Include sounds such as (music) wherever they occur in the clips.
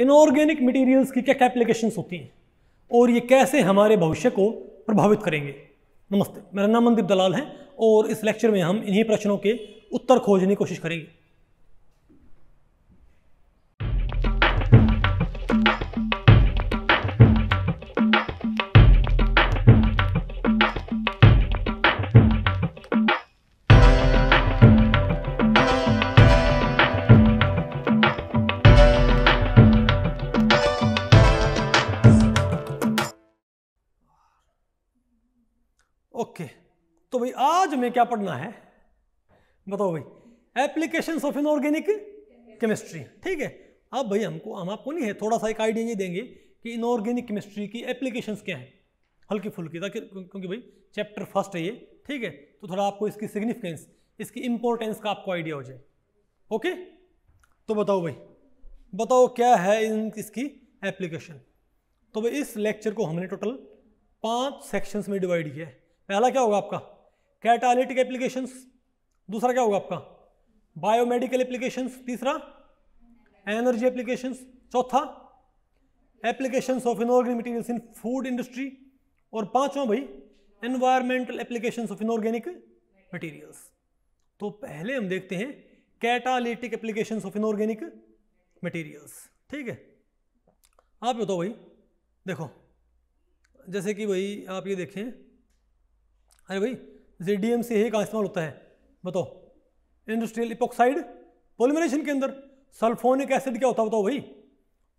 Inorganic materials की क्या क्या एप्लीकेशन होती हैं और ये कैसे हमारे भविष्य को प्रभावित करेंगे नमस्ते मेरा नाम मनदीप दलाल है और इस लेक्चर में हम इन्हीं प्रश्नों के उत्तर खोजने की कोशिश करेंगे भाई आज हमें क्या पढ़ना है बताओ भाई application of in organic chemistry ठीक है अब भाई हमको हम आपको नहीं है थोड़ा सा एक आइडिया ये देंगे कि इनऑर्गेनिक केमिस्ट्री की एप्लीकेशंस क्या हैं हल्की फुल्की ताकि क्योंकि भाई चैप्टर फर्स्ट है ये ठीक है तो थोड़ा आपको इसकी सिग्निफिकेंस इसकी इंपॉर्टेंस का आपको आइडिया हो जाए ओके तो बताओ भाई बताओ क्या है इन इसकी एप्लीकेशन तो भाई इस लेक्चर को हमने टोटल पांच सेक्शंस में डिवाइड किया है पहला क्या होगा आपका कैटालिटिक एप्लीकेशंस दूसरा क्या होगा आपका बायोमेडिकल एप्लीकेशंस तीसरा एनर्जी एप्लीकेशंस चौथा applications of inorganic materials in food industry और पांचवा भाई environmental applications of inorganic materials तो पहले हम देखते हैं catalytic applications of inorganic materials ठीक है आप बताओ भाई देखो जैसे कि भाई आप ये देखें अरे भाई जेडीएम से ही कहाँ इस्तेमाल होता है बताओ इंडस्ट्रियल इपोक्साइड पोलिमरेशन के अंदर सल्फोनिक एसिड क्या होता है बताओ भाई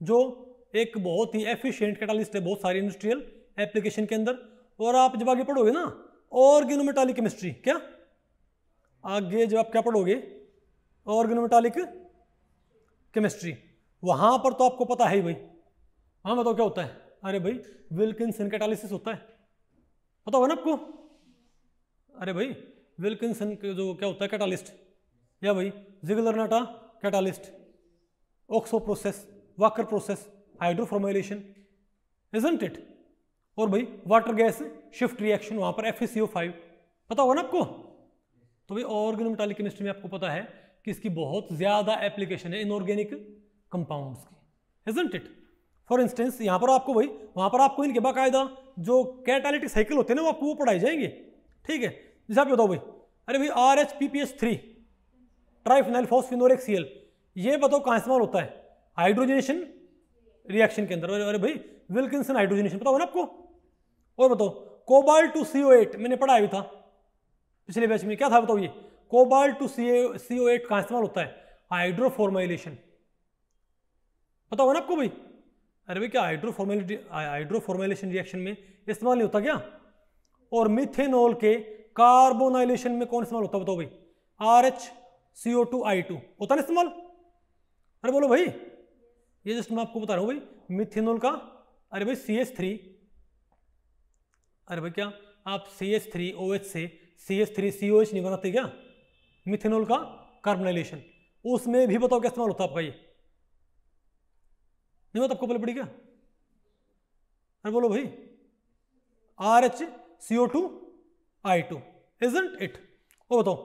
जो एक बहुत ही एफिशिएंट कैटालिस्ट है बहुत सारी इंडस्ट्रियल एप्लीकेशन के अंदर और आप जब आगे पढ़ोगे ना ऑर्गेनोमेटालिक केमिस्ट्री क्या आगे जब आप क्या पढ़ोगे ऑर्गेनोमेटालिक केमिस्ट्री वहाँ पर तो आपको पता है ही भाई हाँ बताओ क्या होता है अरे भाई विल्किंसन कैटालिसिस होता है पता होगा ना आपको अरे भाई विल्किंसन के जो क्या होता है कैटालिस्ट या भाई Ziegler Natta catalyst oxo process Wacker process hydroformylation isn't it और भाई वाटर गैस शिफ्ट रिएक्शन वहां पर एफ फाइव पता होगा ना आपको तो भाई ऑर्गेनो मेटालिक केमिस्ट्री में आपको पता है कि इसकी बहुत ज़्यादा एप्लीकेशन है इनऑर्गेनिक कंपाउंड्स की इजेंट इट फॉर इंस्टेंस यहाँ पर आपको भाई वहाँ पर आपको इनके बाकायदा जो कैटालिटिक साइकिल होते हैं ना वो आपको वो पढ़ाए जाएंगे ठीक है जैसे बताओ भाई अरे भाई R H P P H three triphenyl phosphine C L ये बताओ कहाँ इस्तेमाल होता है हाइड्रोजनेशन रिएक्शन के अंदर अरे अरे भाई विल्किसन हाइड्रोजनेशन बताओ ना आपको और बताओ कोबाल टू सी ओ एट मैंने पढ़ा भी था पिछले बैच में क्या था बताओ ये कोबाल to C C O eight कहाँ इस्तेमाल होता है हाइड्रोफॉर्माइलेशन बताओ ना आपको भाई अरे भाई क्या हाइड्रोफॉर्मेलिटी हाइड्रोफॉर्मेलेशन रिएक्शन में इस्तेमाल नहीं होता क्या और मिथेनॉल के कार्बोनाइलेशन में कौन इस्तेमाल होता है बताओ भाई R H C O two I two होता ना इस्तेमाल अरे बोलो भाई ये जस्ट मैं आपको बता रहा हूँ भाई मिथिनोल का अरे भाई सी एच थ्री अरे भाई क्या आप C H three O H से C H three C O O H बनाते क्या मिथेनॉल का कार्बोनाइलेशन उसमें भी बताओ क्या इस्तेमाल होता है आपका ये नहीं बताओ आपको पहले पड़ी क्या अरे बोलो भाई R H C O two I two isn't it वो बताओ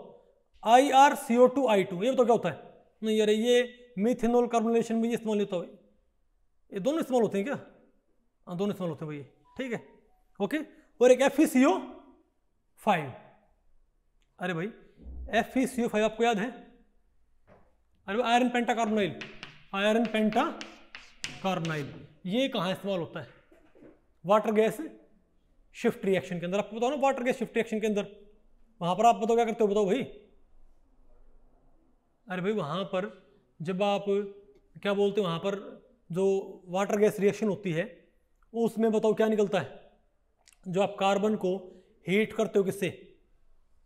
I R C O two I two ये बताओ क्या होता है नहीं यार ये मिथेनोल कार्बोनेशन में ये इस्तेमाल होता है ये दोनों इस्तेमाल होते हैं क्या हाँ दोनों इस्तेमाल होते हैं भैया ठीक है ओके और एक एफ ई सी ओ फाइव अरे भाई एफ ई सी ओ फाइव आपको याद है अरे भाई iron pentacarbonyl iron pentacarbonyl ये कहाँ इस्तेमाल होता है वाटर गैस शिफ्ट रिएक्शन के अंदर आपको बताओ ना वाटर गैस शिफ्ट रिएक्शन के अंदर वहां पर आप बताओ क्या करते हो बताओ भाई अरे भाई वहां पर जब आप क्या बोलते हो वहां पर जो वाटर गैस रिएक्शन होती है उसमें बताओ क्या निकलता है जो आप कार्बन को हीट करते हो किससे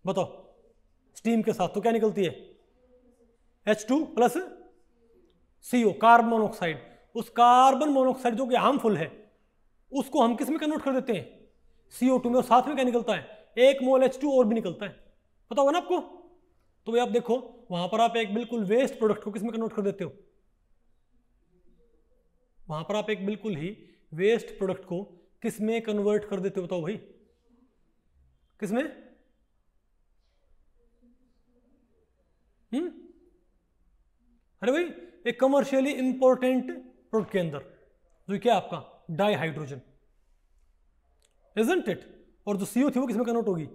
बताओ स्टीम के साथ तो क्या निकलती है H two plus O carbon monoxide उस कार्बन मोनोक्साइड जो कि हार्मफुल है उसको हम किस में कन्वर्ट कर देते हैं सीओ टू में और साथ में क्या निकलता है एक मोल एच टू और भी निकलता है पता होगा ना आपको तो भाई आप देखो वहां पर आप एक बिल्कुल वेस्ट प्रोडक्ट को किसमें कन्वर्ट कर देते हो वहां पर आप एक बिल्कुल ही वेस्ट प्रोडक्ट को किसमें कन्वर्ट कर देते हो बताओ भाई किसमें हम्म? अरे भाई एक कमर्शियली इंपॉर्टेंट प्रोडक्ट के अंदर जो क्या आपका डाई हाइड्रोजन इजेंट इट और जो सीओ थी वो किसमें कन्वर्ट होगी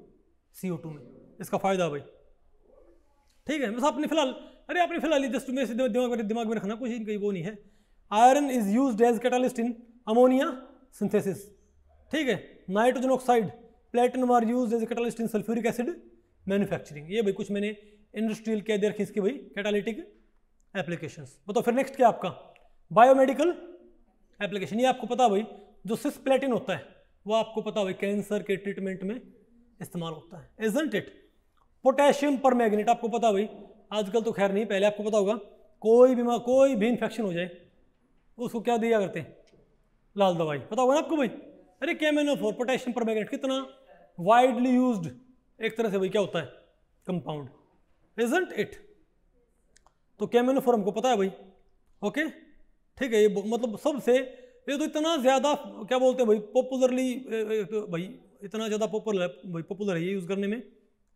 सीओ टू में इसका फायदा भाई ठीक है बस आपने फिलहाल अरे आपने फिलहाल जस्ट में दिमाग में दिमाग में रखना कुछ इनका वो नहीं है iron is use as catalyst in ammonia synthesis ठीक है nitrogen oxide platinum are use as catalyst in sulphuric acid manufacturing ये भाई कुछ मैंने इंडस्ट्रियल के दे रखी इसकी भाई कैटालिटिक एप्लीकेशन बताओ फिर नेक्स्ट क्या आपका बायोमेडिकल एप्लीकेशन ये आपको पता भाई जो सिस प्लेटिन होता है वो आपको पता होगा कैंसर के ट्रीटमेंट में इस्तेमाल होता है isn't it potassium permanganate पता हुई आजकल तो खैर नहीं पहले आपको पता होगा कोई भी कोई भी इन्फेक्शन हो जाए उसको क्या दिया करते हैं लाल दवाई पता होगा ना आपको भाई अरे क्या मैंने for potassium permanganate widely use एक तरह से भाई क्या होता है कंपाउंड एजेंट इट तो कैमेनोफोर हमको पता है भाई ओके ठीक है ये मतलब सबसे ये तो इतना ज़्यादा क्या बोलते हैं भाई पॉपुलरली तो भाई इतना ज़्यादा पॉपुलर है भाई पॉपुलर है ये यूज़ करने में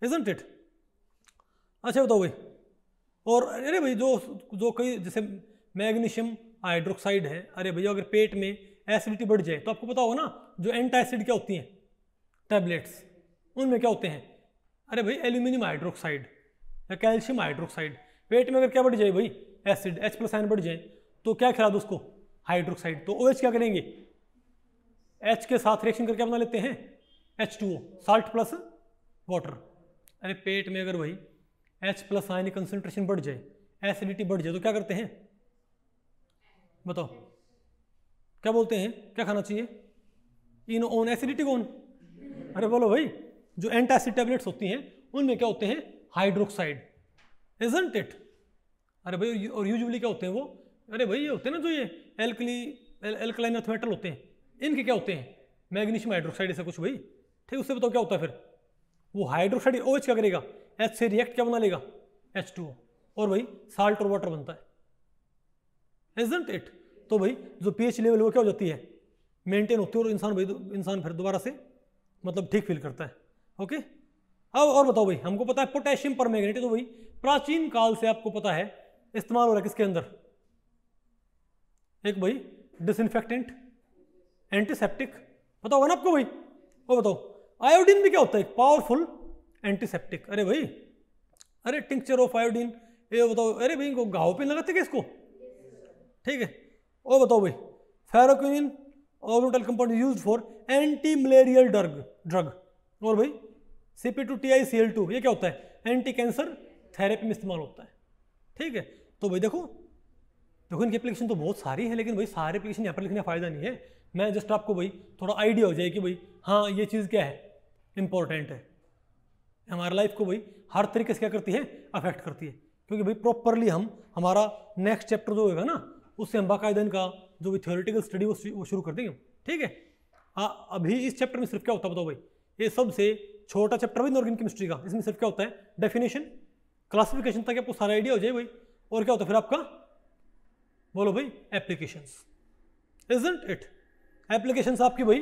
इजेंट इट अच्छा बताओ भाई और अरे भाई जो जो कई जैसे मैग्नीशियम हाइड्रोक्साइड है अरे भैया अगर पेट में एसिडिटी बढ़ जाए तो आपको पता होगा ना जो एसिड क्या होती हैं टैबलेट्स उनमें क्या होते हैं अरे भाई एल्यूमिनियम हाइड्रोक्साइड या कैल्शियम हाइड्रोक्साइड पेट में अगर क्या बढ़ जाए भाई एसिड एच प्लस आयन बढ़ जाए तो क्या खिला दो उसको हाइड्रोक्साइड तो ओ OH क्या करेंगे एच के साथ रिएक्शन करके बना लेते हैं H two O salt plus water अरे पेट में अगर भाई एच प्लस आयन कंसेंट्रेशन बढ़ जाए एसिडिटी बढ़ जाए तो क्या करते हैं बताओ क्या बोलते हैं क्या खाना चाहिए इन ओन एसिडिटी कौन अरे बोलो भाई जो एंटासिड टेबलेट्स होती हैं उनमें क्या होते हैं हाइड्रोक्साइड इजेंट इट अरे भाई और यूजुअली क्या होते हैं वो अरे भाई ये होते हैं ना जो ये एल्कली एल्कलाइन अर्थ मेटल होते हैं इनके क्या होते हैं मैग्नीशियम हाइड्रोक्साइड ऐसा कुछ भाई ठीक उससे बताओ क्या होता है फिर वो हाइड्रोक्साइड ओ OH क्या करेगा एच से रिएक्ट क्या बना लेगा एच टू और भाई साल्ट और वाटर बनता है एजेंट इट तो भाई जो एच लेवल वो क्या हो जाती है मेंटेन होती है और इंसान भाई इंसान फिर दोबारा से मतलब ठीक फील करता है ओके अब और बताओ भाई हमको पता है पोटेशियम पर मैग्नेट तो भाई प्राचीन काल से आपको पता है इस्तेमाल हो रहा है किसके अंदर एक भाई डिसइनफेक्टेंट एंटीसेप्टिक बताओ ना आपको भाई वो बताओ आयोडीन भी क्या होता है पावरफुल एंटीसेप्टिक अरे भाई अरे टिंक्चर ऑफ आयोडीन ये बताओ अरे भाई इनको घाव पे लगाते क्या इसको ठीक है वो बताओ भाई ferroquine orbital compound use for antimalarial drug drug और भाई C P two T I C L two ये क्या होता है एंटी कैंसर थेरेपी में इस्तेमाल होता है ठीक है तो भाई देखो देखो इनकी एप्लीकेशन तो बहुत सारी है लेकिन भाई सारे एप्लीकेशन यहाँ पर लिखने का फ़ायदा नहीं है मैं जस्ट आपको भाई थोड़ा आइडिया हो जाए कि भाई हाँ ये चीज़ क्या है इंपॉर्टेंट है हमारे लाइफ को भाई हर तरीके से क्या करती है अफेक्ट करती है क्योंकि भाई प्रॉपरली हम हमारा नेक्स्ट चैप्टर जो होगा ना उससे हम बाकायदन का जो भी थियोरिटिकल स्टडी वो शुरू कर देंगे ठीक है हाँ अभी इस चैप्टर में सिर्फ क्या होता है बताओ भाई ये सबसे छोटा चैप्टर भी नॉर्गिन केमिस्ट्री का इसमें सिर्फ क्या होता है डेफिनेशन क्लासिफिकेशन तक आपको सारा आइडिया हो जाए भाई और क्या होता है फिर आपका बोलो भाई एप्लीकेशंस इजेंट इट एप्लीकेशंस आपकी भाई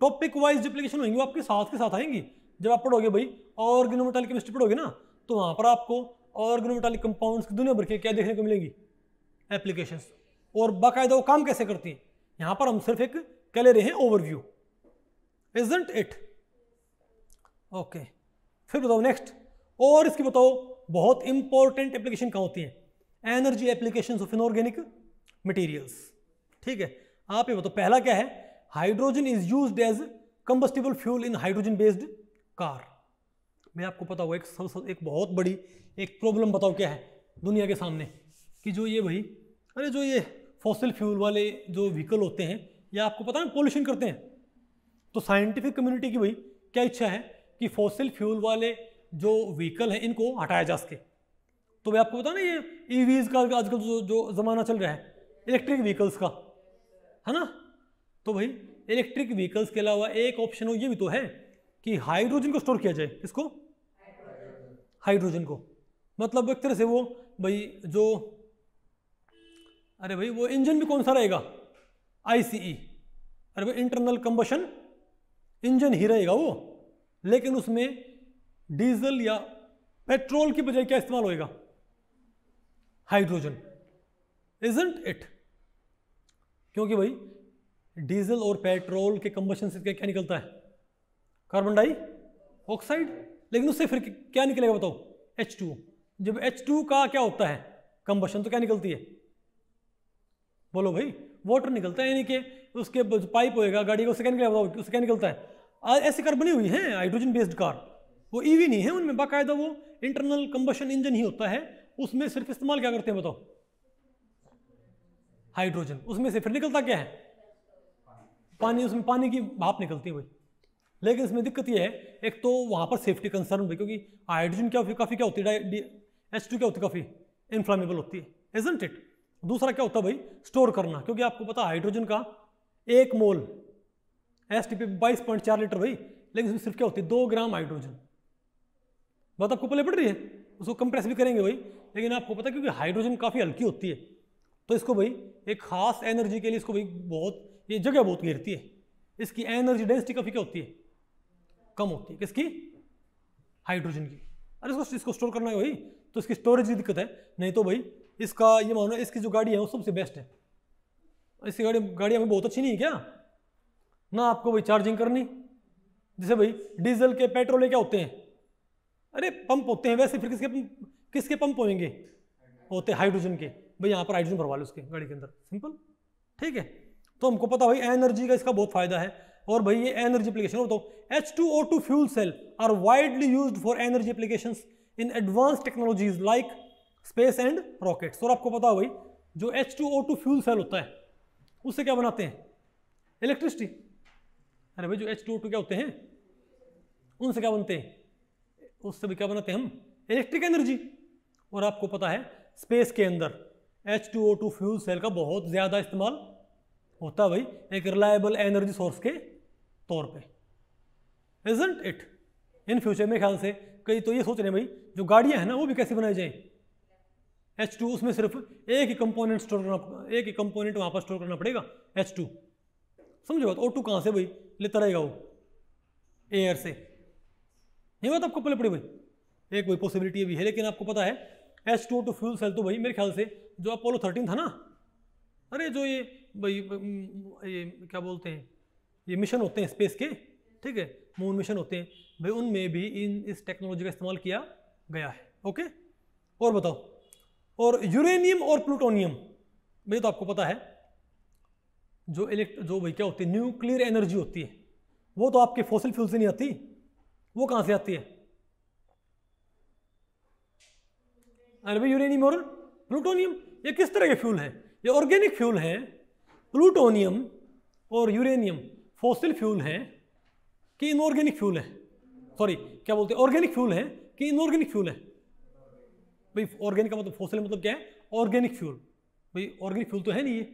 टॉपिक वाइज एप्लीकेशन होंगी वो आपके साथ के साथ आएंगी जब आप पढ़ोगे भाई ऑर्गेनोमेटालिक केमिस्ट्री पढ़ोगे ना तो वहाँ पर आपको ऑर्गेनोमेटालिक कंपाउंड्स की दुनिया भर के क्या देखने को मिलेंगी एप्लीकेशंस और बाकायदा वो काम कैसे करती हैं यहाँ पर हम सिर्फ एक कह ले रहे हैं ओवरव्यू इजेंट इट ओके फिर बताओ नेक्स्ट और इसकी बताओ बहुत इंपॉर्टेंट एप्लीकेशन कहाँ होती है energy application of inorganic materials ठीक है आप ये बताओ पहला क्या है hydrogen is use as combustible fuel in hydrogen based car मैं आपको पता हुआ एक सब, सब एक बहुत बड़ी एक प्रॉब्लम बताओ क्या है दुनिया के सामने कि जो ये भाई अरे जो ये फॉसिल फ्यूल वाले जो व्हीकल होते हैं या आपको पता है पोल्यूशन करते हैं तो साइंटिफिक कम्युनिटी की भाई क्या इच्छा है कि फॉसिल फ्यूल वाले जो व्हीकल हैं इनको हटाया जा सके तो मैं आपको पता ना ये ईवीज e का आजकल जो जो ज़माना चल रहा है इलेक्ट्रिक व्हीकल्स का है ना तो भाई इलेक्ट्रिक व्हीकल्स के अलावा एक ऑप्शन हो ये भी तो है कि हाइड्रोजन को स्टोर किया जाए इसको हाइड्रोजन को मतलब एक तरह से वो भाई जो अरे भाई वो इंजन भी कौन सा रहेगा आईसीई e। अरे भाई इंटरनल कंबशन इंजन ही रहेगा वो लेकिन उसमें डीजल या पेट्रोल की बजाय क्या इस्तेमाल होएगा हाइड्रोजन इजेंट इट क्योंकि भाई डीजल और पेट्रोल के कंबशन से क्या निकलता है कार्बन डाई ऑक्साइड लेकिन उससे फिर क्या निकलेगा बताओ एच टू जब एच टू का क्या होता है कंबशन तो क्या निकलती है बोलो भाई वाटर निकलता है यानी कि उसके पाइप होएगा गाड़ी का उससे क्या निकलेगा बताओ उससे क्या निकलता है ऐसी कार बनी हुई है हाइड्रोजन बेस्ड कार वो ईवी e नहीं है उनमें बाकायदा वो इंटरनल कंबशन इंजन ही होता है उसमें सिर्फ इस्तेमाल क्या करते हैं बताओ हाइड्रोजन उसमें से फिर निकलता क्या है पानी उसमें पानी की भाप निकलती है भाई लेकिन इसमें दिक्कत यह है एक तो वहाँ पर सेफ्टी कंसर्न भाई क्योंकि हाइड्रोजन क्या होती काफ़ी क्या होती है एच टू क्या होती है काफ़ी इन्फ्लामेबल होती है एजेंट इट दूसरा क्या होता है भाई स्टोर करना क्योंकि आपको पता हाइड्रोजन का एक मोल एस टी पी बाईस पॉइंट चार लीटर भाई लेकिन उसमें सिर्फ क्या होती है दो ग्राम हाइड्रोजन बात आपको पहले पड़ रही है उसको कंप्रेस भी करेंगे भाई लेकिन आपको पता है क्योंकि हाइड्रोजन काफ़ी हल्की होती है तो इसको भाई एक खास एनर्जी के लिए इसको भाई बहुत ये जगह बहुत घेरती है इसकी एनर्जी डेंसिटी काफ़ी क्या होती है कम होती है किसकी हाइड्रोजन की अरे इसको इसको स्टोर करना है भाई तो इसकी स्टोरेज की दिक्कत है नहीं तो भाई इसका ये मानो इसकी जो गाड़ी है वो सबसे बेस्ट है इसकी गाड़ी गाड़ी हमें बहुत अच्छी नहीं है क्या ना आपको भाई चार्जिंग करनी जैसे भाई डीजल के पेट्रोल क्या होते हैं अरे पंप होते हैं वैसे फिर किसके पंप किसके पंप होंगे होते हाइड्रोजन के भाई यहाँ पर हाइड्रोजन भरवा लो उसके गाड़ी के अंदर सिंपल ठीक है तो हमको पता भाई एनर्जी का इसका बहुत फायदा है और भाई ये एनर्जी एप्लीकेशन हो तो H two O two fuel cell are widely use for energy application in advance technologies like space and rockets और आपको पता हो भाई जो H two O two fuel cell होता है उससे क्या बनाते हैं इलेक्ट्रिसिटी अरे भाई जो एच टू ओ टू क्या होते हैं उनसे क्या बनते हैं उससे भी क्या बनाते हैं हम इलेक्ट्रिक एनर्जी और आपको पता है स्पेस के अंदर H two O two fuel cell का बहुत ज़्यादा इस्तेमाल होता है भाई एक रिलायबल एनर्जी सोर्स के तौर पे इजेंट इट इन फ्यूचर में ख्याल से कई तो ये सोच रहे हैं भाई जो गाड़ियाँ हैं ना वो भी कैसे बनाई जाएँ एच टू उसमें सिर्फ एक ही कंपोनेंट स्टोर करना एक ही कंपोनेंट वहाँ पर स्टोर करना पड़ेगा एच टू समझो बात ओ टू कहाँ से भाई लेता रहेगा वो एयर से ये बात आपको पहले पड़ी भाई एक कोई पॉसिबिलिटी भी है लेकिन आपको पता है H two two fuel cell तो भाई मेरे ख्याल से जो अपोलो थर्टीन था ना अरे जो ये ये क्या बोलते हैं ये मिशन होते हैं स्पेस के ठीक है मून मिशन होते हैं भाई उनमें भी इन इस टेक्नोलॉजी का इस्तेमाल किया गया है ओके और बताओ और यूरेनियम और प्लूटोनियम भाई तो आपको पता है जो इलेक्ट जो भाई क्या होती है न्यूक्लियर एनर्जी होती है वो तो आपके फॉसिल फ्यूल से नहीं आती वो कहाँ से आती है अरे भाई यूरेनियम और प्लूटोनियम ये किस तरह के फ्यूल है ये ऑर्गेनिक फ्यूल है प्लूटोनियम और यूरेनियम फोसिल फ्यूल है कि इनऑर्गेनिक फ्यूल है सॉरी क्या बोलते हैं ऑर्गेनिक फ्यूल है कि इनऑर्गेनिक फ्यूल है भाई ऑर्गेनिक का मतलब फोसिल मतलब क्या है ऑर्गेनिक फ्यूल भाई ऑर्गेनिक फ्यूल तो है नहीं ये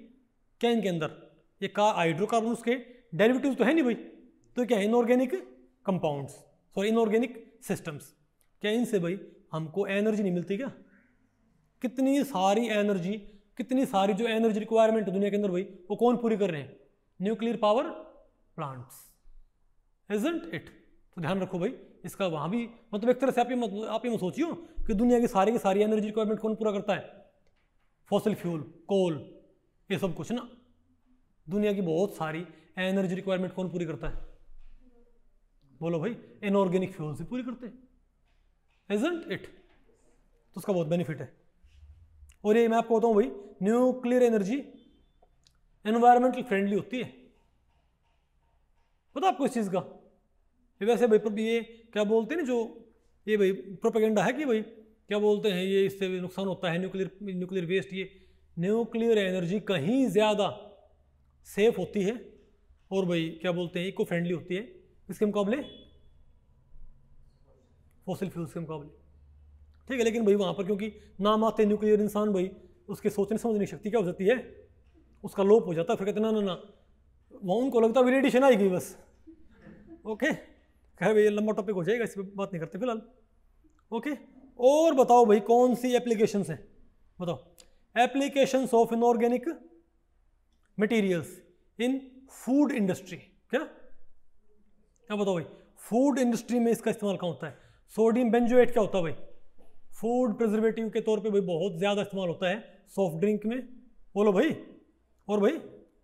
क्या इनके अंदर ये का हाइड्रोकार्बन उसके डेरिवेटिव तो है नहीं भाई तो क्या inorganic compounds sorry inorganic systems क्या इनसे भाई हमको एनर्जी नहीं मिलती क्या कितनी सारी एनर्जी कितनी सारी जो एनर्जी रिक्वायरमेंट दुनिया के अंदर भाई वो कौन पूरी कर रहे हैं nuclear power plants isn't it तो ध्यान रखो भाई इसका वहां भी मतलब एक तरह से आप ही मतलब आप ही मत सोचियो कि दुनिया की सारी की सारी एनर्जी रिक्वायरमेंट कौन पूरा करता है फॉसिल फ्यूल कोल ये सब कुछ ना दुनिया की बहुत सारी एनर्जी रिक्वायरमेंट कौन पूरी करता है बोलो भाई इनऑर्गेनिक फ्यूल से पूरी करते हैं इजेंट इट तो उसका बहुत बेनिफिट है और ये मैं आपको बताऊं भाई न्यूक्लियर एनर्जी एनवायरमेंटल फ्रेंडली होती है पता आपको इस चीज़ का वैसे भाई ये क्या बोलते हैं जो ये भाई प्रोपेगेंडा है कि भाई क्या बोलते हैं ये इससे नुकसान होता है न्यूक्लियर न्यूक्लियर वेस्ट ये न्यूक्लियर एनर्जी कहीं ज़्यादा सेफ होती है और भाई क्या बोलते हैं इको फ्रेंडली होती है इसके मुकाबले फॉसिल फ्यूल्स के मुकाबले ठीक है लेकिन भाई वहाँ पर क्योंकि नाम आते न्यूक्लियर इंसान भाई उसके सोचने समझने की शक्ति क्या हो जाती है उसका लोप हो जाता है फिर कहते ना ना ना वहाँ उनको लगता है रेडिएशन आएगी बस ओके खैर भाई लंबा टॉपिक हो जाएगा इस पर बात नहीं करते फिलहाल ओके और बताओ भाई कौन सी एप्लीकेशन है बताओ application of inorganic materials in food industry क्या क्या बताओ भाई फूड इंडस्ट्री में इसका इस्तेमाल कहाँ होता है सोडियम बेंजोएट क्या होता है भाई फूड प्रिजर्वेटिव के तौर पे भाई बहुत ज़्यादा इस्तेमाल होता है सॉफ्ट ड्रिंक में बोलो भाई और भाई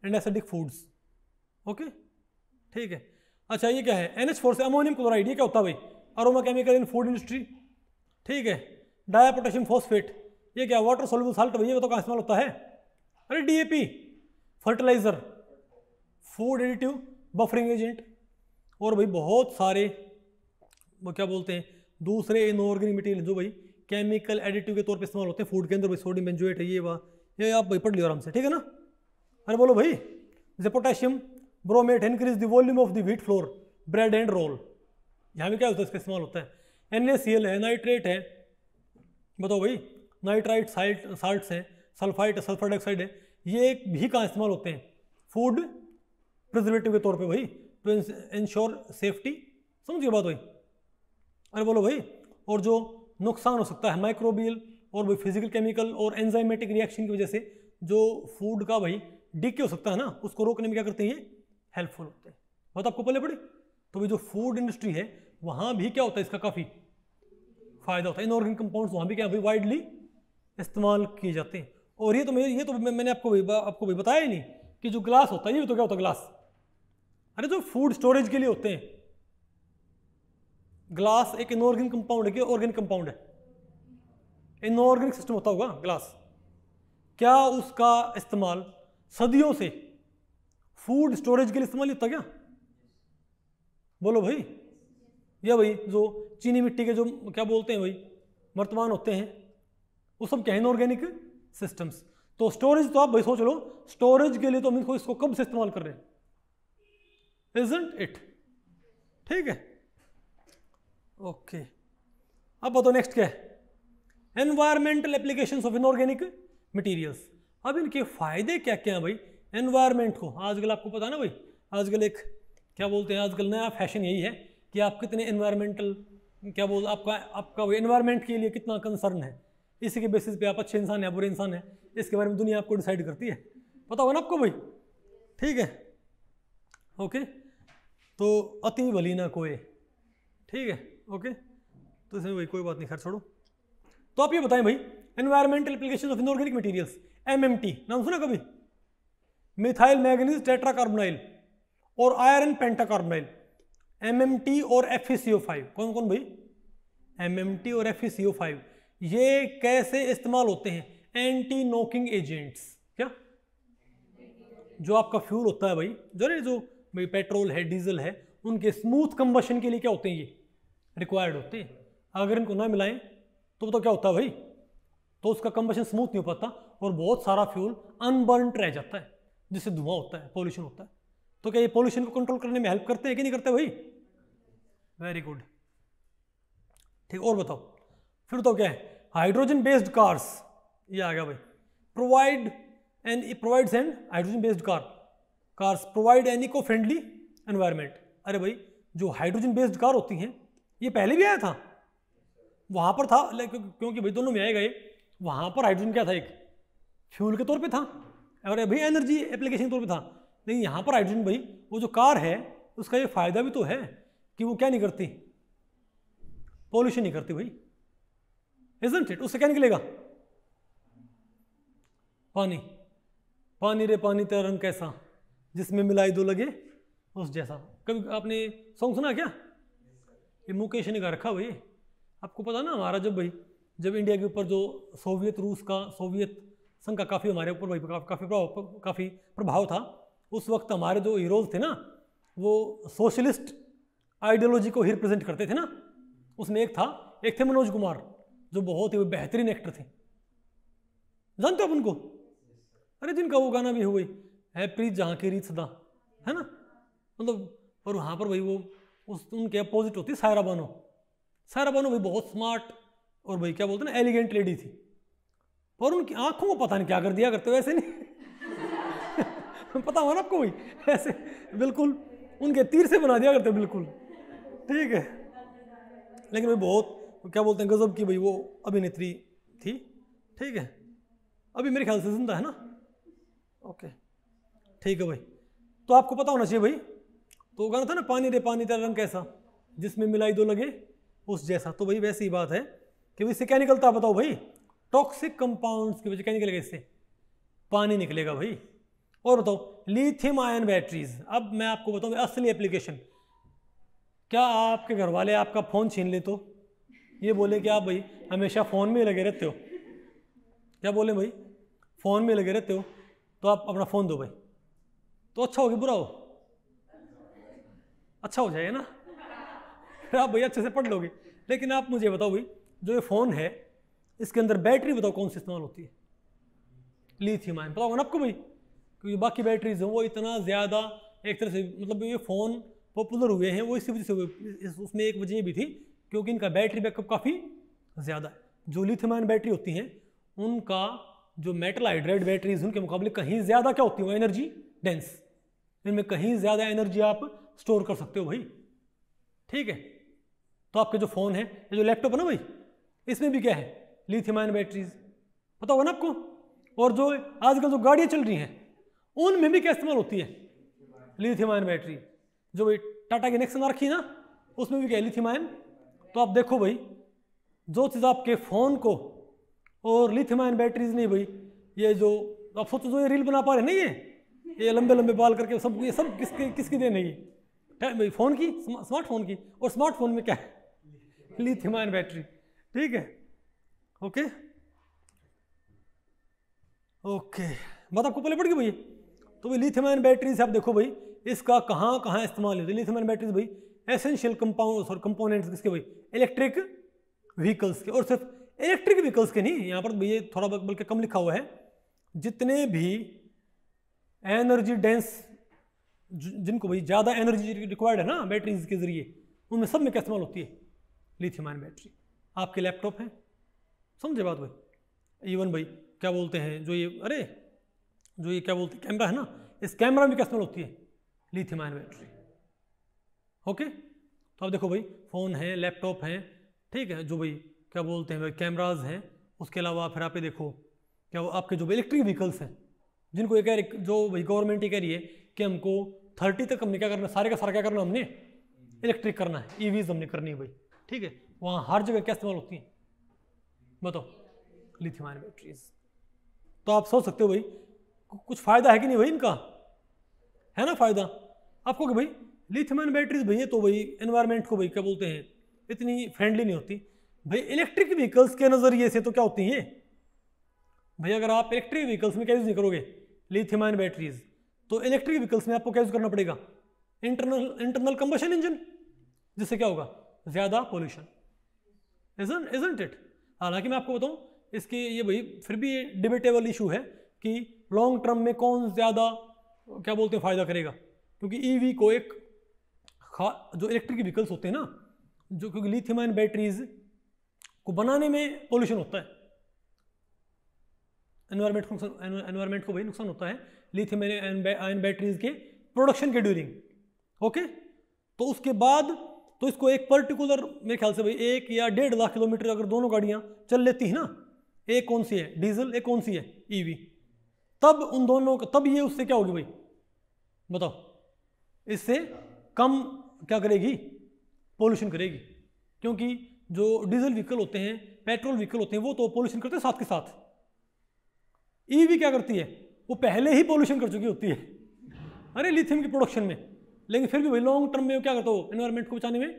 एंड एसिडिक फूड्स ओके ठीक है अच्छा ये क्या है एन एच फोर से अमोनियम क्लोराइड ये क्या होता है भाई aroma chemical in food industry ठीक है डाया पोटेशियम फोस्फेट ये क्या वाटर सोल्यूबल साल्ट भैया तो कहाँ इस्तेमाल होता है अरे P fertiliser food additive buffering agent और भाई बहुत सारे वो क्या बोलते हैं दूसरे इनऑर्गेनिक मटेरियल जो भाई केमिकल एडिटिव के तौर पे इस्तेमाल होते हैं फूड के अंदर सोडियम बेंजोएट है ये वह ये आप भाई पढ़ लियो आराम से ठीक है ना अरे बोलो भाई जैसे potassium bromate increase the volume of the wheat flour bread and roll यहाँ भी क्या होता है इसका इस्तेमाल होता है एन है नाइट्रेट है बताओ भाई नाइट्राइट साल्ट साल्ट्स हैं सल्फाइट सल्फर डाइऑक्साइड है ये एक भी कहाँ इस्तेमाल होते हैं फूड प्रिजर्वेटिव के तौर पे भाई टू इंश्योर सेफ्टी समझिए बात भाई अरे बोलो भाई और जो नुकसान हो सकता है माइक्रोबियल और वही फिजिकल केमिकल और एंजाइमेटिक रिएक्शन की वजह से जो फूड का भाई डीके हो सकता है ना उसको रोकने में क्या करते हैं हेल्पफुल होते हैं बहुत आपको पहले पड़े तो भी जो फूड इंडस्ट्री है वहाँ भी क्या होता है इसका काफ़ी फायदा होता है इनऑर्गेनिक कंपाउंड्स वहाँ भी क्या भाई वाइडली इस्तेमाल किए जाते हैं और ये तो मैं ये तो मैंने आपको भी आपको भी बताया ही नहीं कि जो ग्लास होता है ये भी तो क्या होता है ग्लास अरे जो फूड स्टोरेज के लिए होते हैं ग्लास एक इनऑर्गेनिक कंपाउंड है कि ऑर्गेनिक कंपाउंड है इनऑर्गेनिक सिस्टम होता होगा ग्लास क्या उसका इस्तेमाल सदियों से फूड स्टोरेज के लिए इस्तेमाल होता क्या बोलो भाई या भाई जो चीनी मिट्टी के जो क्या बोलते हैं भाई वर्तमान होते हैं वो सब क्या है इनऑर्गेनिक सिस्टम्स तो स्टोरेज तो आप भाई सोच लो स्टोरेज के लिए तो हम इसको कब से इस्तेमाल कर रहे हैं इजेंट इट ठीक है ओके अब बताओ नेक्स्ट क्या है environmental application of inorganic materials अब इनके फायदे क्या क्या हैं भाई एनवायरमेंट को आजकल आपको पता ना भाई आजकल एक क्या बोलते हैं आजकल नया फैशन यही है कि आप कितने एनवायरमेंटल क्या बोल आपका आपका एनवायरमेंट के लिए कितना कंसर्न है इसी के बेसिस पे आप अच्छे इंसान हैं बुरे इंसान हैं इसके बारे में दुनिया आपको डिसाइड करती है पता होगा ना आपको भाई ठीक है ओके तो अति भली ना कोए ठीक है ओके तो इसमें भाई कोई बात नहीं खैर छोड़ो तो आप ये बताएं भाई environmental application of inorganic materials T नाम सुना कभी मिथाइल मैगनीज टेट्राकार्बोनाइल और आयरन पेंटाकार्बोनाइल टी और एफ कौन कौन भाई एमएमटी और एफ ये कैसे इस्तेमाल होते हैं एंटी नोकिंग एजेंट्स क्या जो आपका फ्यूल होता है भाई जो जो भाई पेट्रोल है डीजल है उनके स्मूथ कंबशन के लिए क्या होते हैं ये रिक्वायर्ड होते अगर इनको ना मिलाएं तो तो क्या होता है भाई तो उसका कंबशन स्मूथ नहीं हो पाता और बहुत सारा फ्यूल अनबर्न रह जाता है जिससे धुआं होता है पॉल्यूशन होता है तो क्या ये पॉल्यूशन को कंट्रोल करने में हेल्प करते हैं कि नहीं करते भाई वेरी गुड ठीक और बताओ फिर तो क्या है हाइड्रोजन बेस्ड कार्स ये आ गया भाई provide and provides and hydrogen based car cars provide an eco friendly environment अरे भाई जो हाइड्रोजन बेस्ड कार होती हैं ये पहले भी आया था वहाँ पर था क्योंकि भाई दोनों में आए गए वहाँ पर हाइड्रोजन क्या था एक फ्यूल के तौर पे था और अभी एनर्जी एप्लीकेशन के तौर पे था लेकिन यहाँ पर हाइड्रोजन भाई वो जो कार है उसका ये फायदा भी तो है कि वो क्या नहीं करती पॉल्यूशन नहीं करती भाई इजेंट इट उससे क्या निकलेगा पानी पानी रे पानी तेरा रंग कैसा जिसमें मिलाई दो लगे उस जैसा कभी आपने सॉन्ग सुना क्या ये मुकेश ने कहा रखा भाई आपको पता ना हमारा जब भाई जब इंडिया के ऊपर जो सोवियत रूस का सोवियत संघ का काफ़ी हमारे ऊपर भाई काफ़ी प्रभाव काफ़ी प्रभाव था उस वक्त हमारे जो हीरोज थे ना वो सोशलिस्ट आइडियोलॉजी को ही रिप्रेजेंट करते थे ना उसमें एक था एक थे मनोज कुमार जो बहुत ही बेहतरीन एक्टर थे जानते हो आप उनको अरे जिनका वो गाना भी हो है प्रीत जहाँ की रीत सदा है ना मतलब और वहाँ पर भाई वो उस उनके अपोजिट होती सायरा बानो सायरा बानो भाई बहुत स्मार्ट और भाई क्या बोलते ना एलिगेंट लेडी थी पर उनकी आंखों को पता नहीं क्या कर दिया करते वैसे नहीं (laughs) पता हुआ ना आपको भाई ऐसे बिल्कुल उनके तीर से बना दिया करते बिल्कुल ठीक है लेकिन भाई बहुत क्या बोलते हैं गज़ब की भाई वो अभिनेत्री थी ठीक है अभी मेरे ख्याल से जिंदा है ना ओके ठीक है भाई तो आपको पता होना चाहिए भाई तो गाना था ना पानी रे पानी तेरा रंग कैसा जिसमें मिलाई दो लगे उस जैसा तो भाई वैसी ही बात है कि इससे क्या निकलता बताओ भाई टॉक्सिक कंपाउंड्स की वजह क्या निकलेगा इससे पानी निकलेगा भाई और बताओ लिथियम आयन बैटरीज अब मैं आपको बताऊँ असली एप्लीकेशन क्या आपके घर वाले आपका फ़ोन छीन ले तो ये बोले कि आप भाई हमेशा फ़ोन में लगे रहते हो क्या बोले भाई फ़ोन में लगे रहते हो तो आप अपना फ़ोन दो भाई तो अच्छा होगी बुरा हो अच्छा हो जाएगा ना फिर आप भैया अच्छे से पढ़ लोगे लेकिन आप मुझे बताओ भाई जो ये फ़ोन है इसके अंदर बैटरी बताओ कौन सी इस्तेमाल होती है लिथियम आयन बताओ ना आपको भाई क्योंकि बाकी बैटरीज हैं वो इतना ज़्यादा एक तरह से मतलब ये फ़ोन पॉपुलर हुए हैं वो इसी वजह से हुए उसमें एक वजह भी थी क्योंकि इनका बैटरी बैकअप काफ़ी ज़्यादा है जो लिथियम आयन बैटरी होती हैं उनका जो मेटल हाइड्रेट बैटरीज उनके मुकाबले कहीं ज़्यादा क्या होती है वो एनर्जी डेंस इनमें कहीं ज़्यादा एनर्जी आप स्टोर कर सकते हो भाई ठीक है तो आपके जो फ़ोन है ये जो लैपटॉप है ना भाई इसमें भी क्या है लिथियमायन बैटरीज पता होगा ना आपको और जो आजकल जो गाड़ियाँ चल रही हैं उनमें भी क्या इस्तेमाल होती है लिथियमायन बैटरी जो भाई टाटा की नेक्सन रखी ना उसमें भी क्या है लिथियमायन तो आप देखो भाई जो चीज़ आपके फ़ोन को और लिथियमायन बैटरीज नहीं भाई ये जो आप सोचो जो ये रील बना पा रहे ना ये ये लंबे लंबे बाल करके सब ये सब किसके किसकी देन है ये फ़ोन की स्मार्टफोन की और स्मार्टफोन में क्या है लिथियम आयन बैटरी ठीक है ओके ओके बात आपको पहले पड़ गई भैया तो भाई लिथियम आयन से आप देखो भाई इसका कहाँ कहाँ इस्तेमाल होता है लिथियम आयन बैटरीज भाई एसेंशियल कंपाउंड और कंपोनेंट्स किसके भाई इलेक्ट्रिक व्हीकल्स के और सिर्फ इलेक्ट्रिक व्हीकल्स के नहीं यहाँ पर भैया थोड़ा बल्कि कम लिखा हुआ है जितने भी एनर्जी डेंस जिनको भाई ज़्यादा एनर्जी रिक्वायर्ड है ना बैटरीज के ज़रिए उनमें सब में क्या इस्तेमाल होती है लिथियम आयन बैटरी आपके लैपटॉप हैं समझे बात भाई इवन भाई क्या बोलते हैं जो ये अरे जो ये क्या बोलते हैं कैमरा है ना इस कैमरा में क्या इस्तेमाल होती है लिथियम आयन बैटरी ओके तो आप देखो भाई फ़ोन है लैपटॉप है ठीक है जो भाई क्या बोलते हैं भाई कैमराज हैं उसके अलावा फिर आप ये देखो क्या वो आपके जो इलेक्ट्रिक व्हीकल्स हैं जिनको ये कह रही जो गवर्नमेंट ये कह रही है कि हमको थर्टी तक हमने क्या करना सारे का सारा क्या करना हमने इलेक्ट्रिक करना है ईवीज e हमने करनी है भाई ठीक है वहाँ हर जगह क्या इस्तेमाल होती है बताओ लिथियम आयन बैटरीज तो आप सोच सकते हो भाई कुछ फ़ायदा है कि नहीं भाई इनका है ना फ़ायदा आपको कि भाई लिथियम आयन बैटरीज भैया तो भाई इन्वायरमेंट को भाई क्या बोलते हैं इतनी फ्रेंडली नहीं होती भाई इलेक्ट्रिक व्हीकल्स के नज़रिए से तो क्या होती हैं भाई अगर आप इलेक्ट्रिक व्हीकल्स में क्या यूज़ नहीं करोगे लिथियमायन बैटरीज तो इलेक्ट्रिक व्हीकल्स में आपको क्या यूज करना पड़ेगा इंटरनल इंटरनल कंबशन इंजन जिससे क्या होगा ज्यादा पोल्यूशन इजंट इट हालांकि मैं आपको बताऊं इसकी ये भाई फिर भी डिबेटेबल इशू है कि लॉन्ग टर्म में कौन ज़्यादा क्या बोलते हैं फ़ायदा करेगा क्योंकि ईवी e को एक जो इलेक्ट्रिक व्हीकल्स होते हैं ना जो क्योंकि लिथियमायन बैटरीज को बनाने में पोल्यूशन होता है एनवायरमेंट को एनवायरमेंट को भाई नुकसान होता है लिथियम आयन बैटरीज के प्रोडक्शन के ड्यूरिंग ओके तो उसके बाद तो इसको एक पर्टिकुलर मेरे ख्याल से भाई एक या डेढ़ लाख किलोमीटर अगर दोनों गाड़ियाँ चल लेती हैं ना एक कौन सी है डीजल एक कौन सी है ईवी e तब उन दोनों का तब ये उससे क्या होगी भाई बताओ इससे कम क्या करेगी पोल्यूशन करेगी क्योंकि जो डीजल व्हीकल होते हैं पेट्रोल व्हीकल होते हैं वो तो पोल्यूशन करते हैं साथ के साथ ईवी e क्या करती है वो पहले ही पॉल्यूशन कर चुकी होती है अरे लिथियम की प्रोडक्शन में लेकिन फिर भी भाई लॉन्ग टर्म में वो क्या करता हो इन्वायरमेंट को बचाने में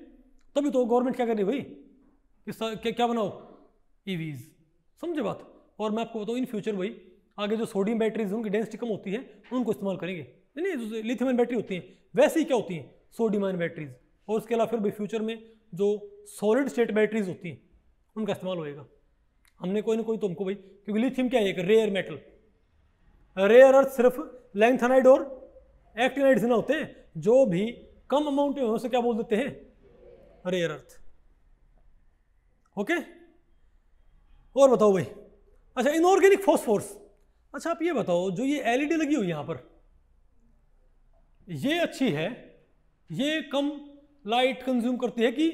तभी तो गवर्नमेंट क्या कर रही भाई किस क्या, क्या बनाओ ईवीज e समझे बात और मैं आपको बताऊँ इन फ्यूचर भाई आगे जो सोडियम बैटरीज उनकी डेंसिटी कम होती है उनको इस्तेमाल करेंगे नहीं नहीं लिथियम आयन बैटरी होती हैं वैसे ही क्या होती हैं सोडियम आयन बैटरीज और उसके अलावा फिर भाई फ्यूचर में जो सॉलिड स्टेट बैटरीज होती हैं उनका इस्तेमाल होएगा हमने कोई ना कोई तुमको तो भाई क्योंकि लिथियम क्या है एक रेयर मेटल रेयर अर्थ सिर्फ लेंथनाइड और एक्टिनाइड से ना होते हैं जो भी कम अमाउंट में उसे क्या बोल देते हैं रेयर अर्थ ओके और बताओ भाई अच्छा इनऑर्गेनिक फॉस्फोर्स अच्छा आप ये बताओ जो ये एलईडी e लगी हुई यहां पर ये अच्छी है ये कम लाइट कंज्यूम करती है कि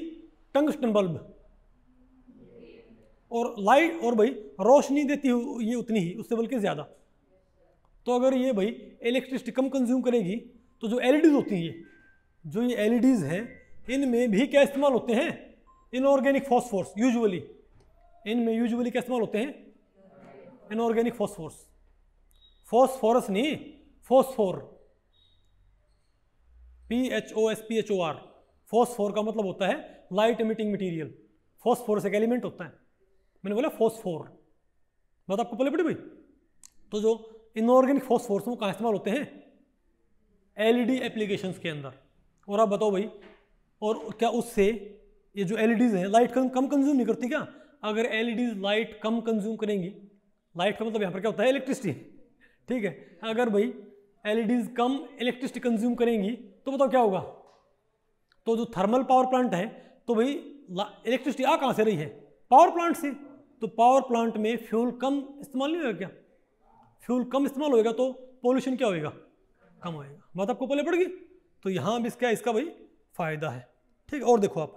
टंगस्टन बल्ब और लाइट और भाई रोशनी देती है ये उतनी ही उससे बल्कि ज़्यादा तो अगर ये भाई इलेक्ट्रिसिटी कम कंज्यूम करेगी तो जो एल e होती हैं ये जो ये एल e हैं इनमें भी क्या इस्तेमाल होते हैं इनऑर्गेनिक फॉस्फोर्स यूजुअली इनमें यूजुअली क्या इस्तेमाल होते हैं इनऑर्गेनिक फॉस्फोर्स फॉस्फोरस नहीं phosphor P H O S P H O R phosphor का मतलब होता है लाइट एमिटिंग मटेरियल फॉस्फोरस एक एलिमेंट होता है मैंने बोला फोस्फोर बात आपको पहले बेटे भाई तो जो इनऑर्गेनिक फोस्फोर्स वो कहाँ इस्तेमाल होते हैं एलईडी एप्लीकेशंस e के अंदर और आप बताओ भाई और क्या उससे ये जो एलईडीज e हैं लाइट कम कंज्यूम नहीं करती क्या अगर एलईडीज लाइट e कम कंज्यूम करेंगी लाइट का मतलब यहाँ पर क्या होता है इलेक्ट्रिसिटी ठीक है अगर भाई एलईडीज कम इलेक्ट्रिसिटी कंज्यूम करेंगी तो बताओ क्या होगा तो जो थर्मल पावर प्लांट है तो भाई इलेक्ट्रिसिटी आ कहाँ से रही है पावर प्लांट से तो पावर प्लांट में फ्यूल कम इस्तेमाल नहीं होगा क्या फ्यूल कम इस्तेमाल होगा तो पोल्यूशन क्या होएगा कम होएगा बात आपको पहले पड़ेगी तो यहाँ भी इसका इसका भाई फायदा है ठीक और देखो आप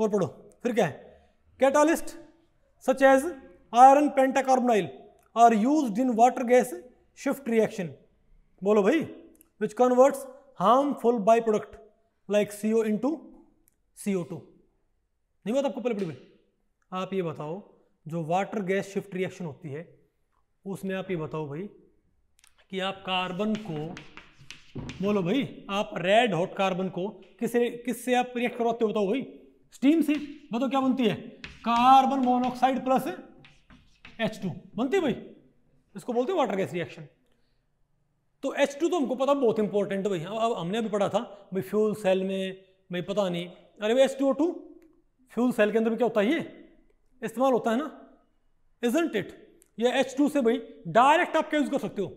और पढ़ो फिर क्या है catalyst such as iron pentacarbonyl are use in water gas shift reaction बोलो भाई which converts harmful by product like C O into C O two नहीं बात आपको पहले पड़ी भाई आप ये बताओ जो वाटर गैस शिफ्ट रिएक्शन होती है उसमें आप ये बताओ भाई कि आप कार्बन को बोलो भाई आप रेड हॉट कार्बन को किससे किससे आप रिएक्ट करवाते हो बताओ भाई स्टीम से बताओ क्या बनती है carbon monoxide plus H two बनती है भाई इसको बोलते हैं वाटर गैस रिएक्शन तो एच टू तो हमको पता बहुत इंपॉर्टेंट है भाई अब हमने अभी पढ़ा था भाई फ्यूल सेल में भाई पता नहीं अरे भाई H two O two fuel cell के अंदर भी क्या होता है ये इस्तेमाल होता है ना इजेंट इट या एच टू से भाई डायरेक्ट आप क्या यूज कर सकते हो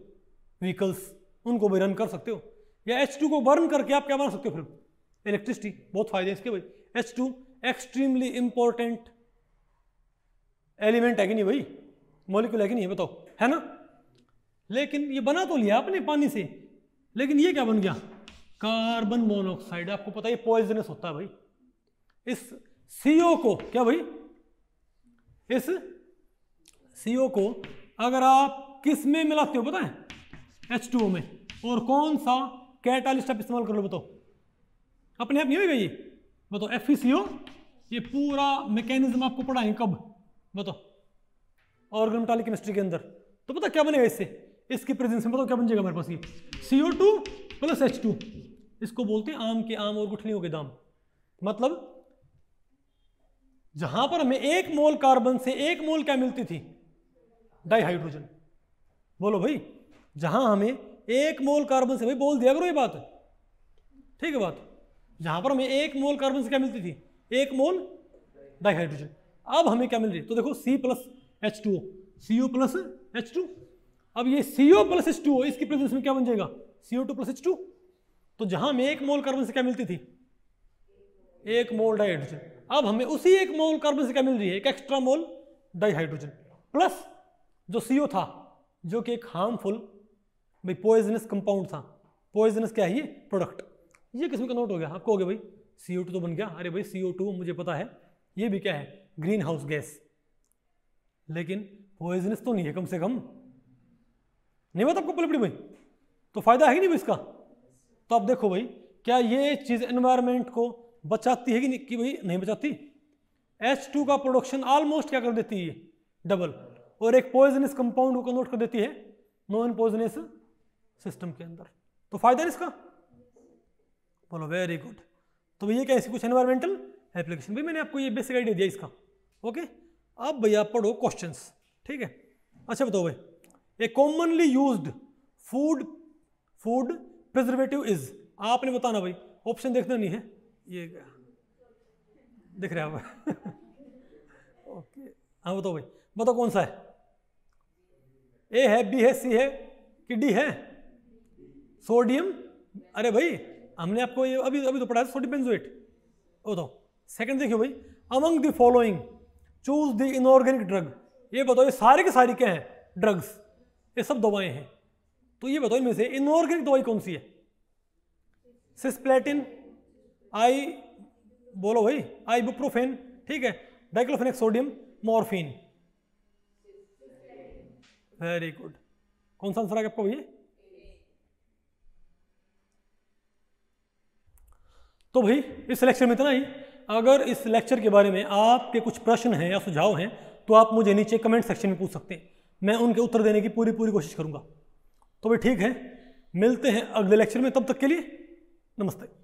व्हीकल्स उनको भी रन कर सकते हो या एच टू को बर्न करके आप क्या बना सकते हो फिर इलेक्ट्रिसिटी बहुत फायदे हैं इसके भाई H two extremely important element है कि नहीं भाई मोलिकुल है कि नहीं बताओ है ना लेकिन ये बना तो लिया आपने पानी से लेकिन ये क्या बन गया कार्बन मोनोऑक्साइड आपको पता है पॉइजनस होता है भाई इस सीओ को क्या भाई इस CO को अगर आप किस में मिलाते हो पता है H2O में और कौन सा कैटालिस्ट आप इस्तेमाल कर लो बताओ अपने आप नहीं होगा ये बताओ एफ e ये पूरा मैकेनिज्म आपको पढ़ाएंगे कब बताओ ऑर्गन केमिस्ट्री के अंदर तो पता क्या बनेगा इससे इसकी प्रेजेंस में बताओ क्या बन जाएगा मेरे पास ये CO2 प्लस H2 इसको बोलते हैं आम के आम और गुठलियों के दाम मतलब जहां पर हमें एक मोल कार्बन से एक मोल क्या मिलती थी डाइहाइड्रोजन बोलो भाई जहां हमें एक मोल कार्बन से भाई बोल दिया करो ये बात ठीक है बात जहां पर हमें एक मोल कार्बन से क्या मिलती थी एक मोल डाइहाइड्रोजन अब हमें क्या मिल रही है तो देखो C plus H two O C O plus H two अब ये C O plus H two O इसकी प्रेजेंस में क्या बन जाएगा C O two plus H two तो जहां हमें एक मोल कार्बन से क्या मिलती थी एक मोल डाइहाइड्रोजन अब हमें उसी एक मोल कार्बन से क्या मिल रही है एक एक्स्ट्रा मोल डाइहाइड्रोजन प्लस जो सीओ था जो कि एक हार्मफुल भाई पॉइजनस कंपाउंड था पॉइजनस क्या है ये प्रोडक्ट ये किस्म का नोट हो गया आपको हो गया भाई सी तो बन गया अरे भाई सी मुझे पता है ये भी क्या है ग्रीन हाउस गैस लेकिन पॉइजनस तो नहीं है कम से कम नहीं बता तो आपको पलपड़ी भाई तो फायदा है ही नहीं भाई इसका तो आप देखो भाई क्या ये चीज़ एनवायरमेंट को बचाती है कि नहीं कि भाई नहीं बचाती एच टू का प्रोडक्शन ऑलमोस्ट क्या कर देती है डबल और एक पॉइजनस कंपाउंड को कन्वर्ट कर देती है नॉन पॉइजनस सिस्टम के अंदर तो फायदा इसका बोलो वेरी गुड तो भैया क्या ऐसी कुछ एनवायरमेंटल एप्लीकेशन भाई मैंने आपको ये बेसिक आइडिया दिया इसका ओके अब भैया पढ़ो क्वेश्चन ठीक है अच्छा बताओ भाई a commonly use food food preservative is आपने बताना भाई ऑप्शन देखना नहीं है ये दिख रहा है (laughs) ओके हाँ बताओ भाई बताओ कौन सा है ए है बी है सी है कि डी है सोडियम अरे भाई हमने आपको ये अभी अभी तो पढ़ा है सोडियम बेंजोएट तो सेकंड देखियो भाई among the following choose the inorganic drug ये बताओ ये सारे के सारे क्या हैं ड्रग्स ये सब दवाएं हैं तो ये बताओ इनमें से इनऑर्गेनिक दवाई कौन सी है सिस्प्लेटिन आई बोलो भाई आई बुप्रोफेन ठीक है diclofenac sodium morphine very good कौन सा आंसर आ गया आपको भैया तो भाई इस लेक्चर में इतना ही अगर इस लेक्चर के बारे में आपके कुछ प्रश्न हैं या सुझाव हैं तो आप मुझे नीचे कमेंट सेक्शन में पूछ सकते हैं मैं उनके उत्तर देने की पूरी पूरी कोशिश करूँगा तो भाई ठीक है मिलते हैं अगले लेक्चर में तब तक के लिए नमस्ते